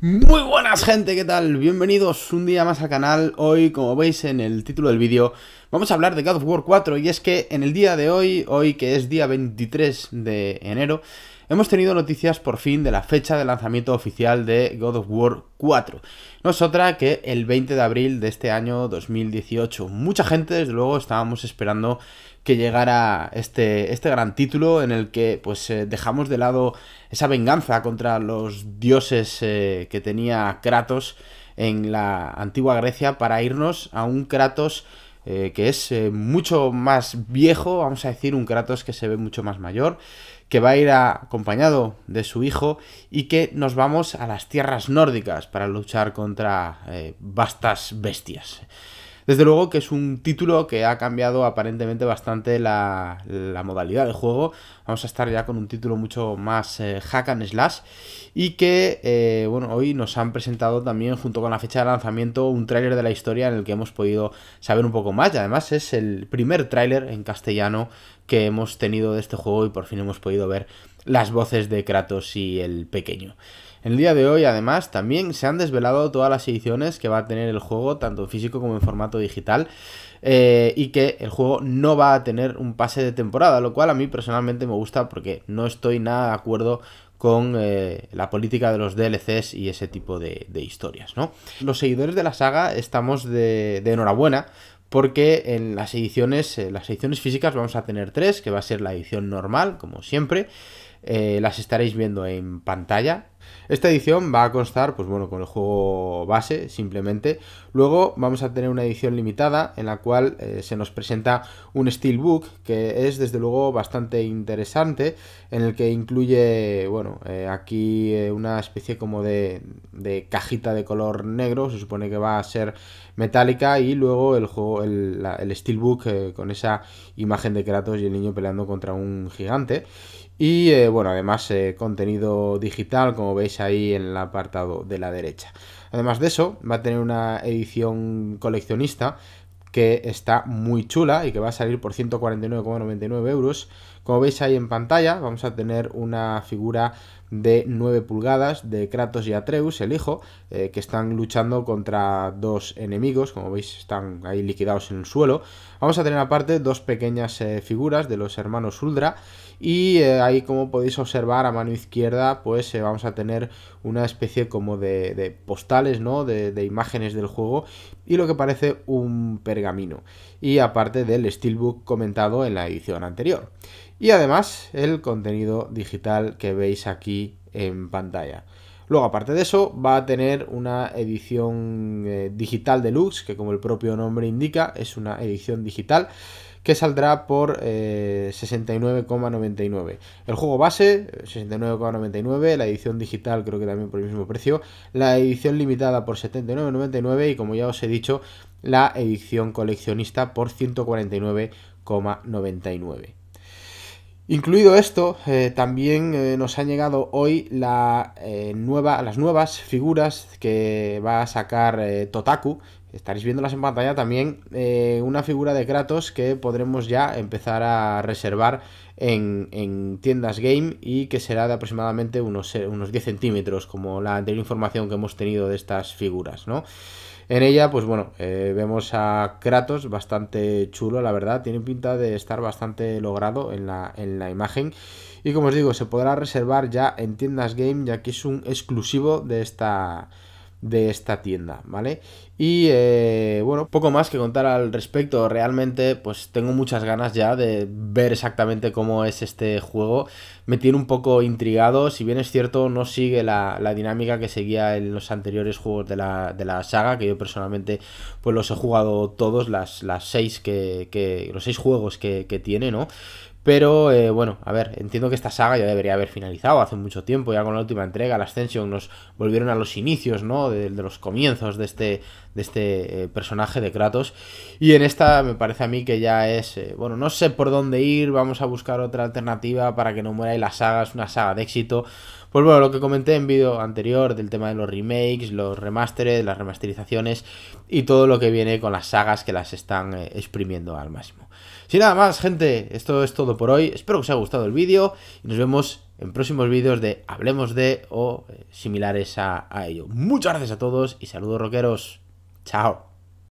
Muy buenas gente, ¿qué tal? Bienvenidos un día más al canal. Hoy, como veis en el título del vídeo, vamos a hablar de God of War 4 y es que en el día de hoy, hoy que es día 23 de enero, hemos tenido noticias por fin de la fecha de lanzamiento oficial de God of War 4. No es otra que el 20 de abril de este año 2018. Mucha gente, desde luego, estábamos esperando que llegara este, este gran título en el que pues eh, dejamos de lado esa venganza contra los dioses eh, que tenía Kratos en la antigua Grecia para irnos a un Kratos eh, que es eh, mucho más viejo, vamos a decir, un Kratos que se ve mucho más mayor, que va a ir acompañado de su hijo y que nos vamos a las tierras nórdicas para luchar contra eh, vastas bestias. Desde luego que es un título que ha cambiado aparentemente bastante la, modalidad del juego. Vamos a estar ya con un título mucho más eh, hack and slash. Y que, eh, bueno, hoy nos han presentado también, junto con la fecha de lanzamiento, un tráiler de la historia en el que hemos podido saber un poco más. Y además es el primer tráiler en castellano que hemos tenido de este juego y por fin hemos podido ver las voces de Kratos y el pequeño. En el día de hoy, además, también se han desvelado todas las ediciones que va a tener el juego, tanto físico como en formato digital. Eh, y que el juego no va a tener un pase de temporada, lo cual a mí personalmente me gusta porque no estoy nada de acuerdo con eh, la política de los DLCs y ese tipo de, historias, ¿no? Los seguidores de la saga estamos de, enhorabuena porque en las ediciones, en eh, las ediciones físicas vamos a tener tres, que va a ser la edición normal, como siempre, eh, las estaréis viendo en pantalla. Esta edición va a constar, pues bueno, con el juego base, simplemente. Luego vamos a tener una edición limitada en la cual eh, se nos presenta un Steelbook, que es desde luego bastante interesante, en el que incluye, bueno, eh, aquí una especie como de, de, cajita de color negro, se supone que va a ser metálica, y luego el juego, el Steelbook con esa imagen de Kratos y el niño peleando contra un gigante. Y eh, bueno, además eh, contenido digital, como veis ahí en el apartado de la derecha. Además de eso, va a tener una edición coleccionista que está muy chula y que va a salir por 149,99 euros. Como veis ahí en pantalla, vamos a tener una figura de 9 pulgadas de Kratos y Atreus, el hijo, eh, que están luchando contra dos enemigos, como veis están ahí liquidados en el suelo. Vamos a tener aparte dos pequeñas eh, figuras de los hermanos Uldra y eh, ahí como podéis observar a mano izquierda pues vamos a tener una especie como de, postales, ¿no? De, de, imágenes del juego y lo que parece un pergamino y aparte del steelbook comentado en la edición anterior y además el contenido digital que veis aquí en pantalla. Luego, aparte de eso, va a tener una edición digital eh, digital deluxe, que como el propio nombre indica, es una edición digital que saldrá por 69,99. Eh, el juego base, 69,99, la edición digital creo que también por el mismo precio, la edición limitada por 79,99 y como ya os he dicho, la edición coleccionista por 149,99. Incluido esto, eh, también eh, nos han llegado hoy eh, las nuevas figuras que va a sacar Totaku. Estaréis viéndolas en pantalla también. una figura de Kratos que podremos ya empezar a reservar en, tiendas game y que será de aproximadamente unos, unos 10 centímetros, como la anterior información que hemos tenido de estas figuras, ¿no? En ella, pues bueno, eh, vemos a Kratos bastante chulo, la verdad. Tiene pinta de estar bastante logrado en la, en la imagen. Y como os digo, se podrá reservar ya en tiendas game, ya que es un exclusivo de esta de esta tienda, ¿vale? Y eh, bueno, poco más que contar al respecto. Realmente, pues tengo muchas ganas ya de ver exactamente cómo es este juego. Me tiene un poco intrigado. Si bien es cierto, no sigue la, dinámica que seguía en los anteriores juegos de la, saga, que yo personalmente pues los he jugado todos, las, las seis que, los seis juegos que, que tiene, ¿no? Pero eh, bueno, a ver, entiendo que esta saga ya debería haber finalizado hace mucho tiempo, ya con la última entrega, la Ascension nos volvieron a los inicios, ¿no? De, los comienzos de este, de este eh, personaje de Kratos. Y en esta me parece a mí que ya es, eh, bueno, no sé por dónde ir, vamos a buscar otra alternativa para que no muera y la saga es una saga de éxito. Pues bueno, lo que comenté en vídeo anterior del tema de los remakes, los remasteres, las remasterizaciones y todo lo que viene con las sagas que las están eh, exprimiendo al máximo. Sin nada más, gente, esto es todo por hoy. Espero que os haya gustado el vídeo y nos vemos en próximos vídeos de Hablemos de o eh, similares a, a ello. Muchas gracias a todos y saludos rockeros. Chao.